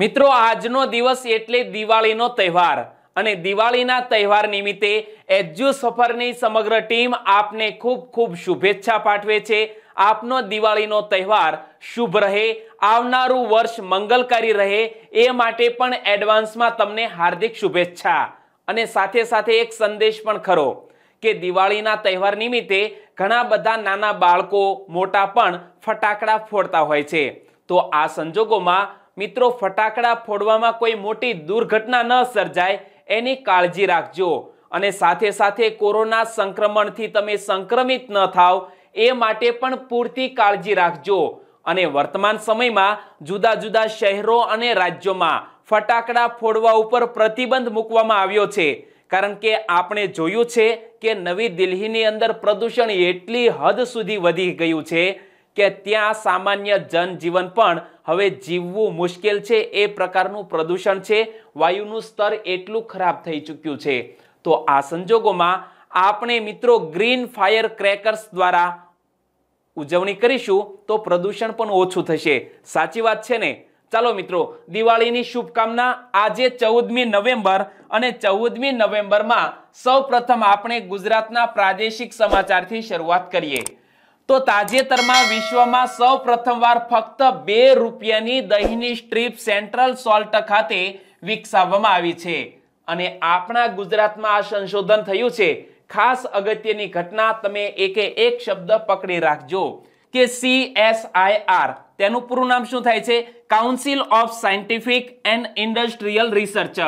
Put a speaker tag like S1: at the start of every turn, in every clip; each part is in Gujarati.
S1: મિત્રો આજનો દિવસ એટલે દિવાળીનો તહેવાર અને દિવાળીના તહેવાર નિમિત્તે એજ્યુ સફરની સમગ્ર ટીમ આપને ખૂબ ખૂબ શુભેચ્છા પાઠવે છે આપનો દિવાળીનો તહેવાર શુભ રહે આવનારું વર્ષ મંગલકારી રહે એ માટે પણ એડવાન્સમાં તમને હાર્દિક શુભેચ્છા અને સાથે સાથે એક સંદેશ પણ ખરો કે દિવાળીના તહેવાર નિમિત્તે ઘણા બધા નાના બાળકો મોટા પણ ફટાકડા ફોડતા હોય છે તો આ સંજોગોમાં મિત્રો ફટાકડા ફોડવામાં કોઈ મોટી દુર્ઘટના ન સર્જાય એની કાળજી રાખજો અને સાથે સાથે કોરોના સંક્રમણથી તમે સંક્રમિત ન થાવ એ માટે પણ પૂરતી કાળજી રાખજો અને વર્તમાન સમયમાં જુદા જુદા શહેરો અને રાજ્યોમાં ફટાકડા ફોડવા ઉપર પ્રતિબંધ મૂકવામાં આવ્યો છે કારણ કે આપણે જોયું છે કે નવી દિલ્હીની અંદર પ્રદૂષણ એટલી હદ સુધી વધી ગયું છે કે ત્યાં સામાન્ય જનજીવન પણ હવે જીવવું મુશ્કેલ છે એ પ્રકારનું પ્રદૂષણ છે વાયુનું સ્તર એટલું ખરાબ થઈ ચૂક્યું છે તો આ સંજોગોમાં આપણે મિત્રો ગ્રીન ફાયર ક્રેકર્સ દ્વારા ઉજવણી કરીશું તો પ્રદૂષણ પણ ઓછું થશે સાચી વાત છે ને ચાલો મિત્રો દિવાળીની શુભકામના આજે ચૌદમી નવેમ્બર અને ચૌદમી નવેમ્બરમાં સૌ પ્રથમ આપણે ગુજરાતના પ્રાદેશિક સમાચારથી શરૂઆત કરીએ તો તાજેતરમાં વિશ્વમાં સૌ પ્રથમવાર ફક્ત બે રૂપિયાની દહીંની સ્ટ્રીપ સેન્ટ્રલ સોલ્ટ ખાતે વિકસાવવામાં આવી છે અને આપણા ગુજરાતમાં આ સંશોધન થયું છે ખાસ અગત્યની ઘટના તમે એકે એક શબ્દ પકડી રાખજો કે સીએસઆઈઆર તેનું પૂરું નામ શું થાય છે council of scientific and industrial research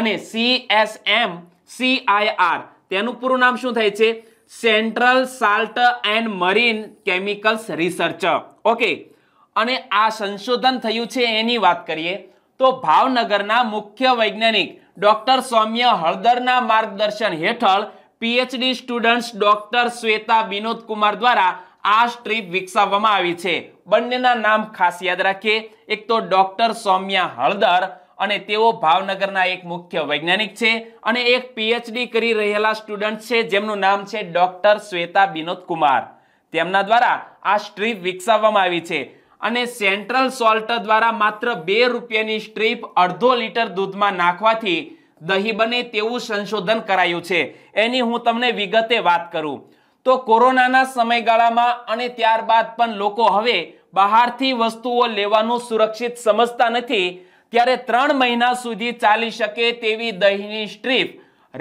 S1: અને સીએસએમ સીઆઈઆર તેનું પૂરું નામ શું થાય છે central salt and marine chemicals research okay અને આ સંશોધન થયું છે એની વાત કરીએ તો ભાવનગરના મુખ્ય વૈજ્ઞાનિક ડોક્ટર સૌમ્ય હળદરના માર્ગદર્શન હેઠળ PhD students doctor Shweta Vinod Kumar દ્વારા આ સ્ટ્રીપ વિકસાવવામાં આવી છે બંનેના નામ ખાસ યાદ રાખીએ એક તો ડોક્ટર સૌમ્યા હળદર અને તેઓ ભાવનગરના એક મુખ્ય વૈજ્ઞાનિક છે અને એક પીએચડી કરી રહેલા સ્ટુડન્ટ છે જેમનું નામ છે ડોક્ટર શ્વેતા વિનોદ કુમાર તેમના દ્વારા આ સ્ટ્રીપ વિકસાવવામાં આવી છે અને સેન્ટ્રલ સોલ્ટ દ્વારા માત્ર બે રૂપિયાની સ્ટ્રીપ અડધો લીટર દૂધમાં નાખવાથી દહીં બને તેવું સંશોધન કરાયું છે એની હું તમને વિગતે વાત કરું તો કોરોનાના સમયગાળામાં અને ત્યારબાદ પણ લોકો હવે બહારથી વસ્તુઓ લેવાનું સુરક્ષિત સમજતા નથી ત્યારે ત્રણ મહિના સુધી ચાલી શકે તેવી દહીંની સ્ટ્રીપ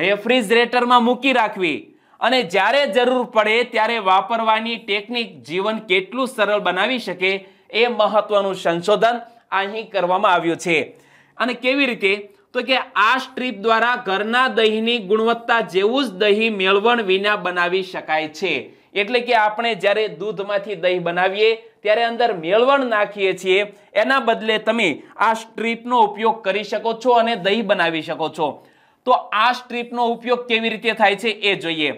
S1: રેફ્રિજરેટરમાં મૂકી રાખવી અને જ્યારે જરૂર પડે ત્યારે વાપરવાની ટેકનિક જીવન કેટલું સરળ બનાવી શકે એ મહત્વનું સંશોધન અહીં કરવામાં આવ્યું છે અને કેવી રીતે તો કે આ સ્ટ્રીપ દ્વારા ઘરના દહીંની ગુણવત્તા જેવું જ દહીં મેળવણ વિના બનાવી શકાય છે એટલે કે આપણે જ્યારે દૂધમાંથી દહીં બનાવીએ ત્યારે અંદર મેળવણ નાખીએ છીએ એના બદલે તમે આ સ્ટ્રીપનો ઉપયોગ કરી શકો છો અને દહીં બનાવી શકો છો તો આ સ્ટ્રીપનો ઉપયોગ કેવી રીતે થાય છે એ જોઈએ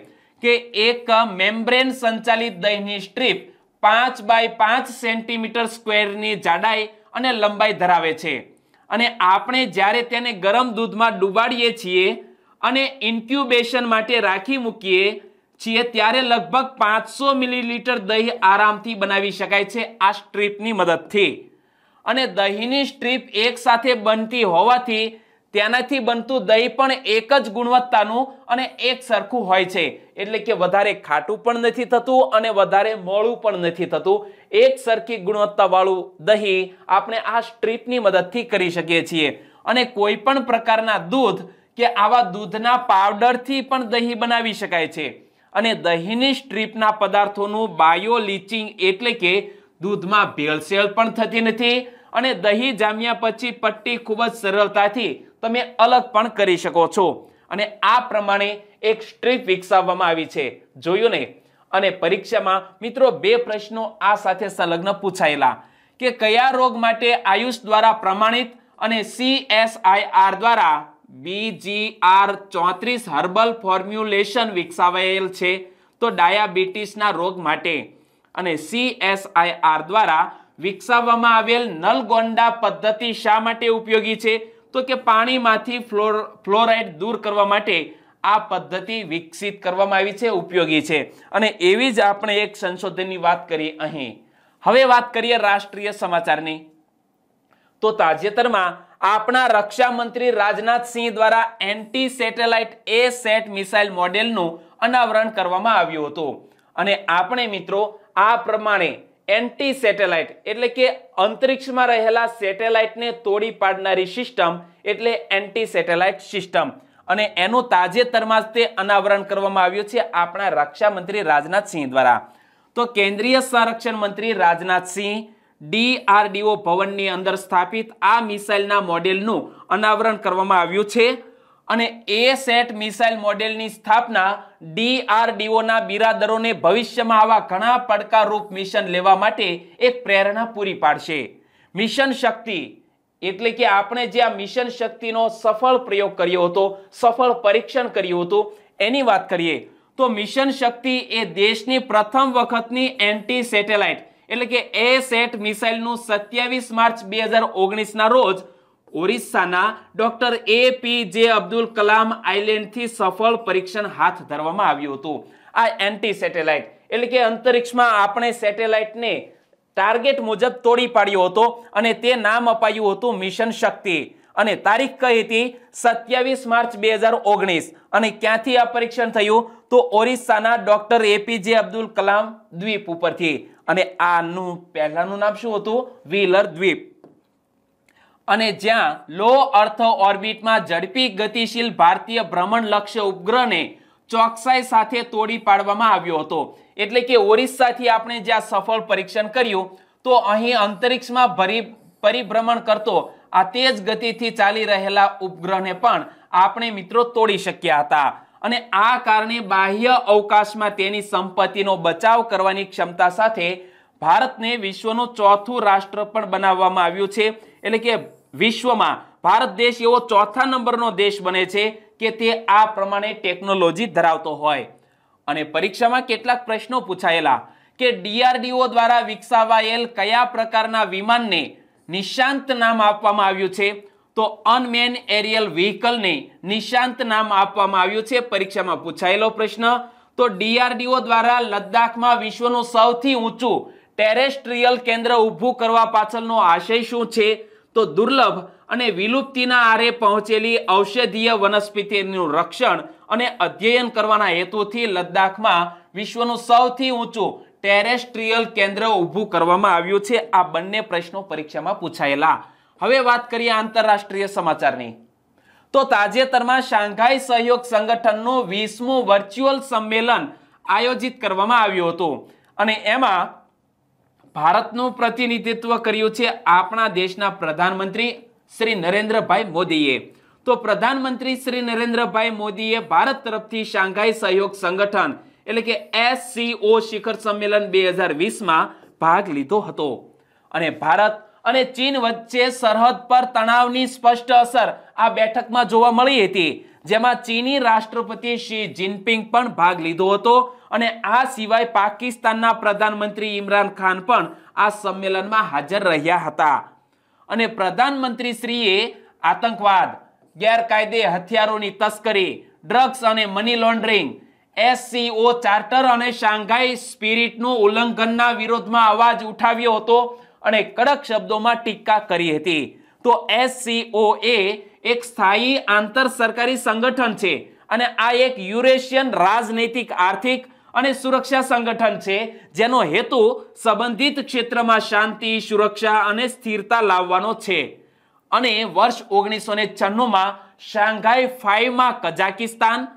S1: કે એક મેમ્બ્રેન સંચાલિત દહીંની સ્ટ્રીપ પાંચ બાય પાંચ સેન્ટીમીટર સ્ક્વેરની જાડાઈ અને લંબાઈ ધરાવે છે અને આપણે જ્યારે તેને ગરમ દૂધમાં ડૂબાડીએ છીએ અને ઇન્ક્યુબેશન માટે રાખી મૂકીએ છીએ ત્યારે લગભગ પાંચસો મિલીલીટર દહીં આરામથી બનાવી શકાય છે આ સ્ટ્રીપની મદદથી અને દહીંની સ્ટ્રીપ એકસાથે બનતી હોવાથી ત્યાંનાથી બનતું દહીં પણ એક જ ગુણવત્તાનું અને એક સરખું હોય છે એટલે કે વધારે ખાટું પણ નથી થતું અને વધારે મોળું પણ નથી થતું એક સરખી ગુણવત્તાવાળું દહીં આપણે આ સ્ટ્રીપની મદદથી કરી શકીએ છીએ અને કોઈ પણ પ્રકારના દૂધ કે આવા દૂધના પાવડરથી પણ દહીં બનાવી શકાય છે અને દહીંની સ્ટ્રીપના પદાર્થોનું બાયો લીચિંગ એટલે કે દૂધમાં ભેળસેળ પણ થતી નથી અને દહીં જામ્યા પછી પટ્ટી ખૂબ જ સરળતાથી તમે અલગ પણ કરી શકો છો અને આ પ્રમાણે એક સ્ટ્રીપ વિકસાવવામાં આવી છે જોયું ને અને પરીક્ષામાં મિત્રો બે પ્રશ્નો આ સાથે સંલગ્ન પૂછાયેલા કે કયા રોગ માટે આયુષ દ્વારા પ્રમાણિત અને સીએસઆઈઆર દ્વારા બીજીઆર ચોત્રીસ હર્બલ ફોર્મ્યુલેશન વિકસાવાયેલ છે તો ડાયાબિટીસના રોગ માટે અને સીએસઆઈઆર દ્વારા વિકસાવવામાં આવેલ નલગોંડા પદ્ધતિ શા માટે ઉપયોગી છે તો કે પાણીમાંથી ફ્લોર ફ્લોરાઇડ દૂર કરવા માટે આ પદ્ધતિ વિકસિત કરવામાં આવી છે ઉપયોગી છે અને એવી જ આપણે એક સંશોધનની વાત કરીએ અહીં હવે વાત કરીએ રાષ્ટ્રીય સમાચારની તો તાજેતરમાં આપણા રક્ષામંત્રી મંત્રી રાજનાથસિંહ દ્વારા એન્ટી સેટેલાઇટ એ સેટ મિસાઇલ મોડેલનું અનાવરણ કરવામાં આવ્યું હતું અને આપણે મિત્રો આ પ્રમાણે એન્ટી સેટેલાઇટ એટલે કે અંતરિક્ષમાં રહેલા સેટેલાઇટને તોડી પાડનારી સિસ્ટમ એટલે એન્ટી સેટેલાઇટ સિસ્ટમ અને એનું તાજેતરમાં જ તે અનાવરણ કરવામાં આવ્યું છે આપણા રક્ષામંત્રી મંત્રી રાજનાથસિંહ દ્વારા તો કેન્દ્રીય સંરક્ષણ મંત્રી રાજનાથસિંહ ડીઆરડીઓ ભવનની અંદર સ્થાપિત આ મિસાઇલના મોડેલનું અનાવરણ કરવામાં આવ્યું છે અને એ સેટ મિસાઇલ મોડેલની સ્થાપના ડીઆરડીઓના બિરાદરોને ભવિષ્યમાં આવા ઘણા પડકારરૂપ મિશન લેવા માટે એક પ્રેરણા પૂરી પાડશે મિશન શક્તિ એટલે કે આપણે જે આ મિશન શક્તિનો સફળ પ્રયોગ કર્યો હતો સફળ પરીક્ષણ કર્યું હતું એની વાત કરીએ તો મિશન શક્તિ એ દેશની પ્રથમ વખતની એન્ટી સેટેલાઇટ એટલે કે એ સેટ મિસાઇલનું સત્યાવીસ માર્ચ બે હજાર ઓગણીસના રોજ ઓરિસ્સાના ડોક્ટર એ પી જે અબ્દુલ કલામ આઇલેન્ડથી સફળ પરીક્ષણ હાથ ધરવામાં આવ્યું હતું આ એન્ટી સેટેલાઇટ એટલે કે અંતરિક્ષમાં આપણે સેટેલાઇટને ટાર્ગેટ મુજબ તોડી પાડ્યો હતો અને તે નામ અપાયું હતું મિશન શક્તિ અને તારીખ કઈ હતી સત્યાવીસ માર્ચ બે અને ક્યાંથી આ પરીક્ષણ થયું તો ઓરિસ્સાના ડોક્ટર એપીજે અબ્દુલ કલામ દ્વીપ ઉપરથી અને આનું પહેલાનું નામ શું હતું વ્હીલર દ્વીપ અને જ્યાં લો અર્થ ઓર્બિટમાં ઝડપી ગતિશીલ ભારતીય ભ્રમણ લક્ષ્ય ઉપગ્રહને ચોકસાઈ સાથે તોડી પાડવામાં આવ્યો હતો એટલે કે ઓરિસ્સાથી આપણે જ્યાં સફળ પરીક્ષણ કર્યું તો અહીં અંતરિક્ષમાં પરિભ્રમણ કરતો આ તેજ ગતિથી ચાલી રહેલા ઉપગ્રહને પણ આપણે મિત્રો તોડી શક્યા હતા અને આ કારણે બાહ્ય અવકાશમાં તેની સંપત્તિનો બચાવ કરવાની ક્ષમતા સાથે ભારતને વિશ્વનું ચોથું રાષ્ટ્ર પણ બનાવવામાં આવ્યું છે એટલે કે વિશ્વમાં ભારત દેશ એવો ચોથા નંબરનો દેશ બને છે કે તે આ પ્રમાણે ટેકનોલોજી ધરાવતો હોય અને પરીક્ષામાં કેટલાક પ્રશ્નો પૂછાયેલા કે ડીઆરડીઓ દ્વારા વિકસાવાયેલ કયા પ્રકારના વિમાનને નિશાંત નામ આપવામાં આવ્યું છે તો અનમેન એરિયલ વ્હીકલને નિશાંત નામ આપવામાં આવ્યું છે પરીક્ષામાં પૂછાયેલો પ્રશ્ન તો ડીઆરડીઓ દ્વારા લદ્દાખમાં વિશ્વનું સૌથી ઊંચું ટેરેસ્ટ્રીયલ કેન્દ્ર ઊભું કરવા પાછળનો આશય શું છે તો દુર્લભ અને વિલુપ્તિના આરે પહોંચેલી ઔષધીય વનસ્પતિનું રક્ષણ અને અધ્યયન કરવાના હેતુથી લદ્દાખમાં વિશ્વનું સૌથી ઊંચું ટેરેસ્ટ્રીયલ કેન્દ્ર ઊભું કરવામાં આવ્યું છે આ બંને પ્રશ્નો પરીક્ષામાં પૂછાયેલા હવે વાત કરીએ આંતરરાષ્ટ્રીય સમાચારની તો તાજેતરમાં શાંઘાઈ સહયોગ સંગઠનનું વીસમું વર્ચ્યુઅલ સંમેલન આયોજિત કરવામાં આવ્યું હતું અને એમાં ભારતનું પ્રતિનિધિત્વ કર્યું છે આપણા દેશના પ્રધાનમંત્રી શ્રી નરેન્દ્રભાઈ મોદીએ તો પ્રધાનમંત્રી શ્રી નરેન્દ્રભાઈ મોદીએ ભારત તરફથી શાંઘાઈ સહયોગ સંગઠન એટલે કે એસસીઓ શિખર સંમેલન બે હજાર વીસમાં ભાગ લીધો હતો અને ભારત અને ચીન વચ્ચે સરહદ પર તણાવની સ્પષ્ટ અસર આ બેઠકમાં જોવા મળી હતી જેમાં ચીની રાષ્ટ્રપતિ શી જિનપિંગ પણ ભાગ લીધો હતો અને આ સિવાય પાકિસ્તાનના પ્રધાનમંત્રી ઇમરાન ખાન પણ આ સંમેલનમાં હાજર રહ્યા હતા અને પ્રધાનમંત્રી શ્રીએ આતંકવાદ ગેરકાયદે હથિયારોની તસ્કરી ડ્રગ્સ અને મની લોન્ડરિંગ એસસીઓ ચાર્ટર અને શાંઘાઈ સ્પિરિટનું ઉલ્લંઘનના વિરોધમાં અવાજ ઉઠાવ્યો હતો અને કડક શબ્દોમાં ટીકા કરી હતી તો એસસીઓ એ એક સ્થાયી આંતર સરકારી સંગઠન છે અને આ એક યુરેશિયન રાજનૈતિક આર્થિક અને સુરક્ષા સંગઠન છે જેનો હેતુ સંબંધિત ક્ષેત્રમાં શાંતિ સુરક્ષા અને સ્થિરતા લાવવાનો છે અને વર્ષ ઓગણીસો ને છન્નુંમાં શાંઘાઈ ફાઈવમાં કઝાકિસ્તાન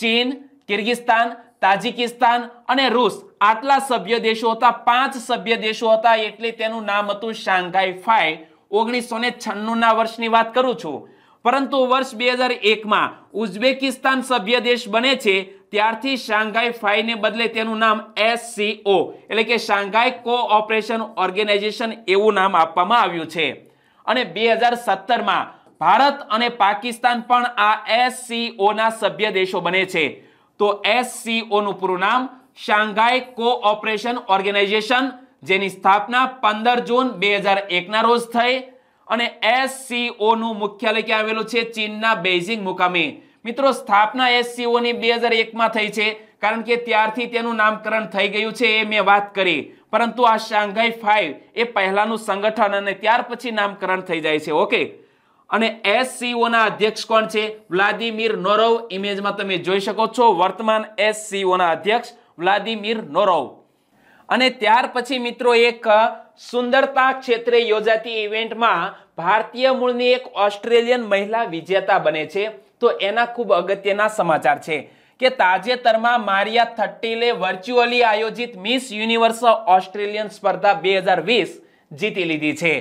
S1: ચીન કિર્ગિસ્તાન તાજિકિસ્તાન અને રૂસ આટલા સભ્ય દેશો હતા પાંચ સભ્ય દેશો હતા એટલે તેનું નામ હતું શાંઘાઈ ફાઈ ઓગણીસો ને છન્નુંના વર્ષની વાત કરું છું પરંતુ વર્ષ બે હજાર એકમાં ઉઝબેકિસ્તાન સભ્ય દેશ બને છે ત્યારથી શાંઘાઈ ફાઈને બદલે તેનું નામ એસસીઓ એટલે કે શાંઘાઈ કોઓપરેશન ઓર્ગેનાઇઝેશન એવું નામ આપવામાં આવ્યું છે અને બે હજાર સત્તરમાં ભારત અને પાકિસ્તાન પણ આ એસસીઓના સભ્ય દેશો બને છે તો એસસીઓનું પૂરું નામ શાંઘાઈ કોઓપરેશન ઓર્ગેનાઇઝેશન જેની સ્થાપના પંદર જૂન બે હજાર એકના રોજ થઈ અને એસસીઓનું મુખ્યાલય ક્યાં આવેલું છે ચીનના બેઇઝિંગ મુકામે મિત્રો સ્થાપના એસસીઓની બે હજાર એકમાં થઈ છે કારણ કે ત્યારથી તેનું નામકરણ થઈ ગયું છે એ મેં વાત કરી પરંતુ આ શાંઘાઈ ફાઇવ એ પહેલાંનું સંગઠન અને ત્યાર પછી નામકરણ થઈ જાય છે ઓકે અને એસસીઓના અધ્યક્ષ કોણ છે વ્લાદિમીર નોરવ ઇમેજમાં તમે જોઈ શકો છો વર્તમાન એસસીઓના અધ્યક્ષ વ્લાદિમીર નોરવ અને ત્યાર પછી મિત્રો એક સુંદરતા ક્ષેત્રે યોજાતી ઇવેન્ટમાં ભારતીય મૂળની એક ઓસ્ટ્રેલિયન મહિલા વિજેતા બને છે તો એના ખૂબ અગત્યના સમાચાર છે કે તાજેતરમાં મારિયા થટ્ટીલે વર્ચ્યુઅલી આયોજિત મિસ યુનિવર્સ ઓસ્ટ્રેલિયન સ્પર્ધા બે જીતી લીધી છે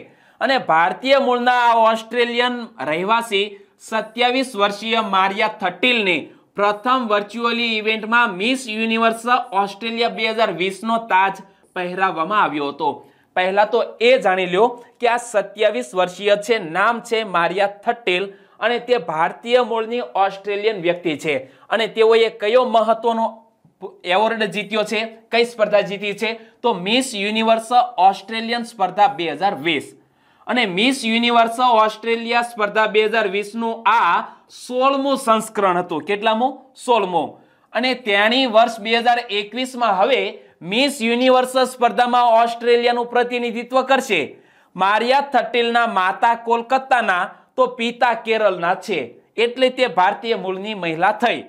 S1: અને ભારતીય મૂળના આ ઓસ્ટ્રેલિયન રહેવાસી સત્યાવીસ વર્ષીય મારિયા થટીલને પ્રથમ વર્ચ્યુઅલી ઇવેન્ટમાં મિસ યુનિવર્સ ઓસ્ટ્રેલિયા બે હજાર વીસનો તાજ પહેરાવવામાં આવ્યો હતો પહેલાં તો એ જાણી લ્યો કે આ સત્યાવીસ વર્ષીય છે નામ છે મારિયા થટેલ અને તે ભારતીય મૂળની ઓસ્ટ્રેલિયન વ્યક્તિ છે અને તેઓએ કયો મહત્વનો એવોર્ડ જીત્યો છે કઈ સ્પર્ધા જીતી છે તો મિસ યુનિવર્સ ઓસ્ટ્રેલિયન સ્પર્ધા બે હજાર વીસ અને મિસ યુનિવર્સ ઓસ્ટ્રેલિયા સ્પર્ધા બે હજાર વીસનું આ સોળમું સંસ્કરણ હતું કેટલામું સોળમું અને તેણી વર્ષ બે હજાર એકવીસમાં હવે મિસ યુનિવર્સ સ્પર્ધામાં ઓસ્ટ્રેલિયાનું પ્રતિનિધિત્વ કરશે મારિયા થટેલના માતા કોલકાતાના તો પિતા કેરલના છે એટલે તે ભારતીય મૂળની મહિલા થઈ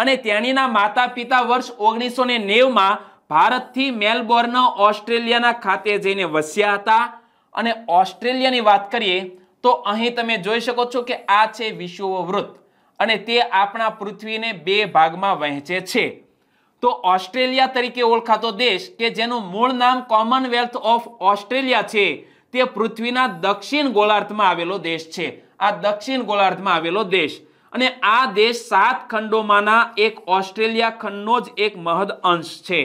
S1: અને તેણીના માતા પિતા વર્ષ ઓગણીસો નેવમાં ભારતથી મેલબોર્ન ઓસ્ટ્રેલિયાના ખાતે જઈને વસ્યા હતા અને ઓસ્ટ્રેલિયાની વાત કરીએ તો અહીં તમે જોઈ શકો છો કે આ છે વિષુવવૃત્ત અને તે આપણા પૃથ્વીને બે ભાગમાં વહેંચે છે તો ઓસ્ટ્રેલિયા તરીકે ઓળખાતો દેશ કે જેનું મૂળ નામ કોમનવેલ્થ ઓફ ઓસ્ટ્રેલિયા છે તે પૃથ્વીના દક્ષિણ ગોળાર્ધમાં આવેલો દેશ છે આ દક્ષિણ ગોળાર્ધમાં આવેલો દેશ અને આ દેશ સાત ખંડોમાંના એક ઓસ્ટ્રેલિયા ખંડનો જ એક મહદ અંશ છે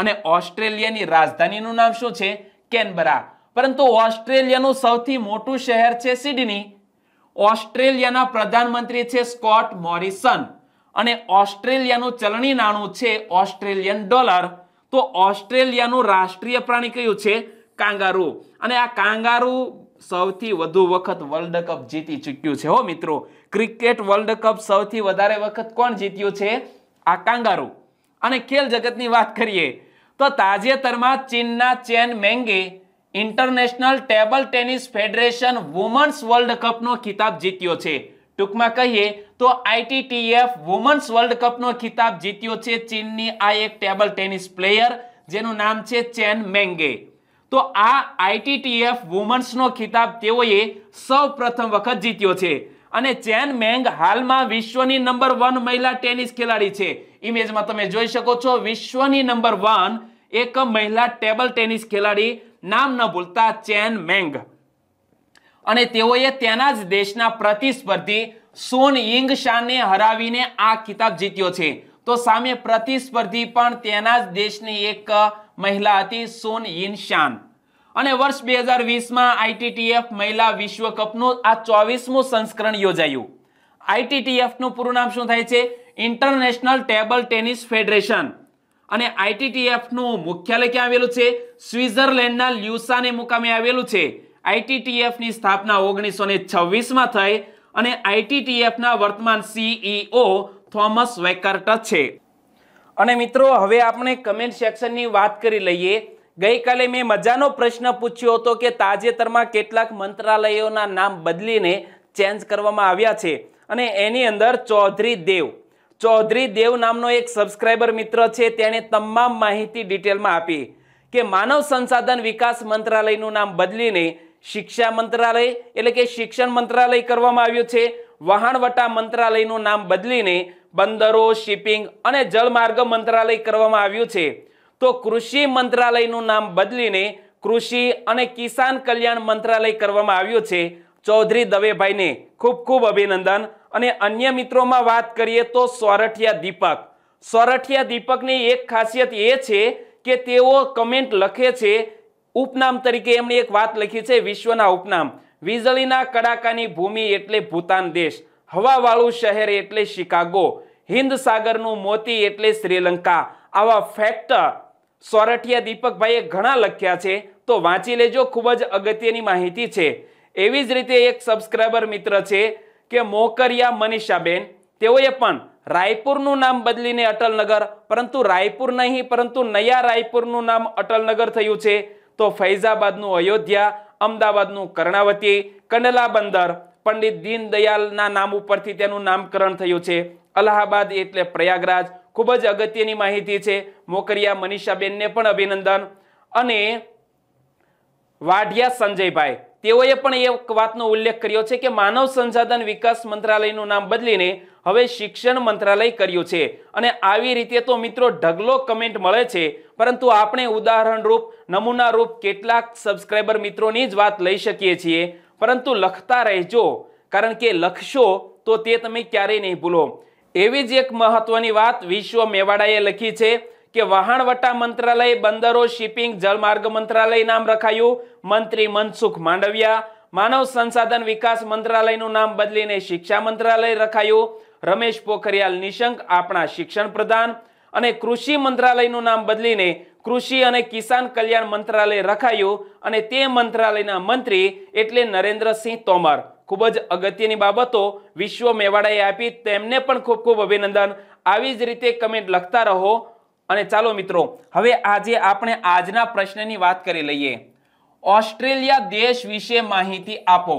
S1: અને ઓસ્ટ્રેલિયાની રાજધાનીનું નામ શું છે કેનબરા પરંતુ ઓસ્ટ્રેલિયાનું સૌથી મોટું શહેર છે સિડની ઓસ્ટ્રેલિયાના પ્રધાનમંત્રી છે સ્કોટ મોરિસન અને ઓસ્ટ્રેલિયાનું ચલણી નાણું છે ઓસ્ટ્રેલિયન ડોલર તો ઓસ્ટ્રેલિયાનું રાષ્ટ્રીય પ્રાણી કયું છે કાંગારુ અને આ કાંગારુ સૌથી વધુ વખત વર્લ્ડ કપ જીતી ચૂક્યું છે હો મિત્રો ક્રિકેટ વર્લ્ડ કપ સૌથી વધારે વખત કોણ જીત્યું છે આ કાંગારુ અને ખેલ જગતની વાત કરીએ તો તાજેતરમાં ચીનના ચેન મેંગે international table tennis federation women's world કપનો ખિતાબ જીત્યો છે ટૂંકમાં કહીએ તો આઈટીટીએફ વુમન્સ વર્લ્ડ કપનો ખિતાબ જીત્યો છે ચીનની આ એક ટેબલ ટેનિસ પ્લેયર જેનું નામ છે ચેન મેંગે તો આ આઈટીટીએફ વુમન્સનો ખિતાબ તેઓએ સૌ પ્રથમ વખત જીત્યો છે અને ચેન મેંગ હાલમાં વિશ્વની નંબર વન મહિલા ટેનિસ ખેલાડી છે ઇમેજમાં તમે જોઈ શકો છો વિશ્વની નંબર વન એક મહિલા ટેબલ ટેનિસ ખેલાડી નામ ન ભૂલતા ચેન મેંગ અને તેઓએ તેના જ દેશના પ્રતિસ્પર્ધી સોન ઇંગ શાને હરાવીને આ ખિતાબ જીત્યો છે તો સામે પ્રતિસ્પર્ધી પણ તેના જ દેશની એક મહિલા હતી સોન યિન શાન અને વર્ષ બે હજાર વીસમાં આઈટીટીએફ મહિલા વિશ્વ કપનું આ ચોવીસમું સંસ્કરણ યોજાયું આઈટીટીએફનું પૂરું નામ શું થાય છે ઇન્ટરનેશનલ ટેબલ ટેનિસ ફેડરેશન અને આઈટીટીએફનું મુખ્યાલય ક્યાં આવેલું છે સ્વિટ્ઝરલેન્ડના લ્યુસાને મુકામે આવેલું છે આઈટીટીએફની સ્થાપના ઓગણીસો ને છવ્વીસમાં થઈ અને આઈટીટીએફના વર્તમાન સીઈઓ થોમસ વેકર્ટ છે અને મિત્રો હવે આપણે કમેન્ટ સેક્શનની વાત કરી લઈએ ગઈકાલે મેં મજાનો પ્રશ્ન પૂછ્યો હતો કે તાજેતરમાં કેટલાક મંત્રાલયોના નામ બદલીને ચેન્જ કરવામાં આવ્યા છે અને એની અંદર ચૌધરી દેવ ચૌધરી દેવ નામનો એક સબસ્ક્રાઇબર મિત્ર છે તેણે તમામ માહિતી ડિટેલમાં આપી કે માનવ સંસાધન વિકાસ મંત્રાલયનું નામ બદલીને શિક્ષા મંત્રાલય એટલે કે શિક્ષણ મંત્રાલય કરવામાં આવ્યું છે વહાણવટા મંત્રાલયનું નામ બદલીને બંદરો શિપિંગ અને જળમાર્ગ મંત્રાલય કરવામાં આવ્યું છે તો કૃષિ મંત્રાલયનું નામ બદલીને કૃષિ અને કિસાન કલ્યાણ મંત્રાલય કરવામાં આવ્યું છે ચૌધરી દવેભાઈને ખૂબ ખૂબ અભિનંદન અને અન્ય મિત્રોમાં વાત કરીએ તો સોરઠિયા દીપક સોરઠિયા દીપકની એક ખાસિયત એ છે કે તેઓ કમેન્ટ લખે છે ઉપનામ તરીકે એમણે એક વાત લખી છે વિશ્વના ઉપનામ વીજળીના કડાકાની ભૂમિ એટલે ભૂતાન દેશ હવાવાળું શહેર એટલે શિકાગો હિન્દ સાગરનું મોતી એટલે શ્રીલંકા આવા ફેક્ટ સોરઠિયા દીપકભાઈએ ઘણા લખ્યા છે તો વાંચી લેજો ખૂબ જ અગત્યની માહિતી છે એવી જ રીતે એક સબસ્ક્રાઈબર મિત્ર છે કે મોકરિયા મનીષાબેન તેઓએ પણ રાયપુરનું નામ બદલીને અટલનગર પરંતુ રાયપુર નહીં પરંતુ નયા રાયપુરનું નામ અટલનગર થયું છે તો ફૈઝાબાદનું અયોધ્યા અમદાવાદનું કર્ણાવતી કંડલા બંદર પંડિત દીનદયાલના નામ ઉપરથી તેનું નામકરણ થયું છે અલ્હાબાદ એટલે પ્રયાગરાજ ખૂબ જ અગત્યની માહિતી છે મોકરિયા મનીષાબેનને પણ અભિનંદન અને વાઢિયા સંજયભાઈ તેઓએ પણ એક વાતનો ઉલ્લેખ કર્યો છે કે માનવ સંસાધન વિકાસ મંત્રાલયનું નામ બદલીને હવે શિક્ષણ મંત્રાલય કર્યું છે અને આવી રીતે તો મિત્રો ઢગલો કમેન્ટ મળે છે પરંતુ આપણે ઉદાહરણરૂપ નમૂનારૂપ કેટલાક સબસ્ક્રાઈબર મિત્રોની જ વાત લઈ શકીએ છીએ પરંતુ લખતા રહેજો કારણ કે લખશો તો તે તમે ક્યારેય નહીં ભૂલો એવી જ એક મહત્વની વાત વિશ્વ મેવાડાએ લખી છે કે વહાણવટા મંત્રાલય બંદરો શિપિંગ જળમાર્ગ મંત્રાલય નામ રખાયું મંત્રી મનસુખ માંડવિયા માનવ સંસાધન વિકાસ મંત્રાલયનું નામ બદલીને શિક્ષા મંત્રાલય રખાયું રમેશ પોખરિયાલ નિશંક આપણા શિક્ષણ પ્રધાન અને કૃષિ મંત્રાલયનું નામ બદલીને કૃષિ અને કિસાન કલ્યાણ મંત્રાલય રખાયું અને તે મંત્રાલયના મંત્રી એટલે નરેન્દ્રસિંહ તોમર ખૂબ જ અગત્યની બાબતો વિશ્વ મેવાડાએ આપી તેમને પણ ખૂબ ખૂબ અભિનંદન આવી જ રીતે કમેન્ટ લખતા રહો અને ચાલો મિત્રો હવે આજે આપણે આજના પ્રશ્નની વાત કરી લઈએ ઓસ્ટ્રેલિયા દેશ વિશે માહિતી આપો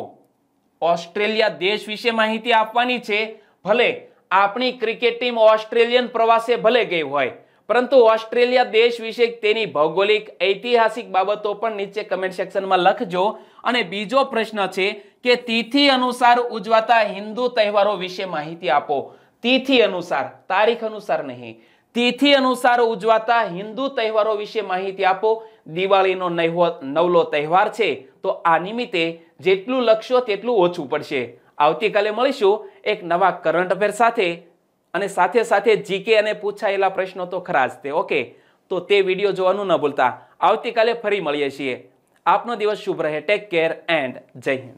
S1: ઓસ્ટ્રેલિયા દેશ વિશે માહિતી આપવાની છે ભલે આપણી ક્રિકેટ ટીમ ઓસ્ટ્રેલિયન પ્રવાસે ભલે ગઈ હોય પરંતુ ઓસ્ટ્રેલિયા દેશ વિશે તેની ભૌગોલિક ઐતિહાસિક બાબતો પણ નીચે કમેન્ટ સેક્શનમાં લખજો અને બીજો પ્રશ્ન છે કે તિથિ અનુસાર ઉજવાતા હિન્દુ તહેવારો વિશે માહિતી આપો તિથિ અનુસાર તારીખ અનુસાર નહીં તિથિ અનુસાર ઉજવાતા હિન્દુ તહેવારો વિશે માહિતી આપો દિવાળીનો નવલો તહેવાર છે તો આ નિમિત્તે જેટલું લખશો તેટલું ઓછું પડશે આવતીકાલે મળીશું એક નવા કરંટ અફેર સાથે અને સાથે સાથે જીકે અને પૂછાયેલા પ્રશ્નો તો ખરા જ તે ઓકે તો તે વિડીયો જોવાનું ન ભૂલતા આવતીકાલે ફરી મળીએ છીએ આપનો દિવસ શુભ રહે ટેક કેર એન્ડ જય હિન્દ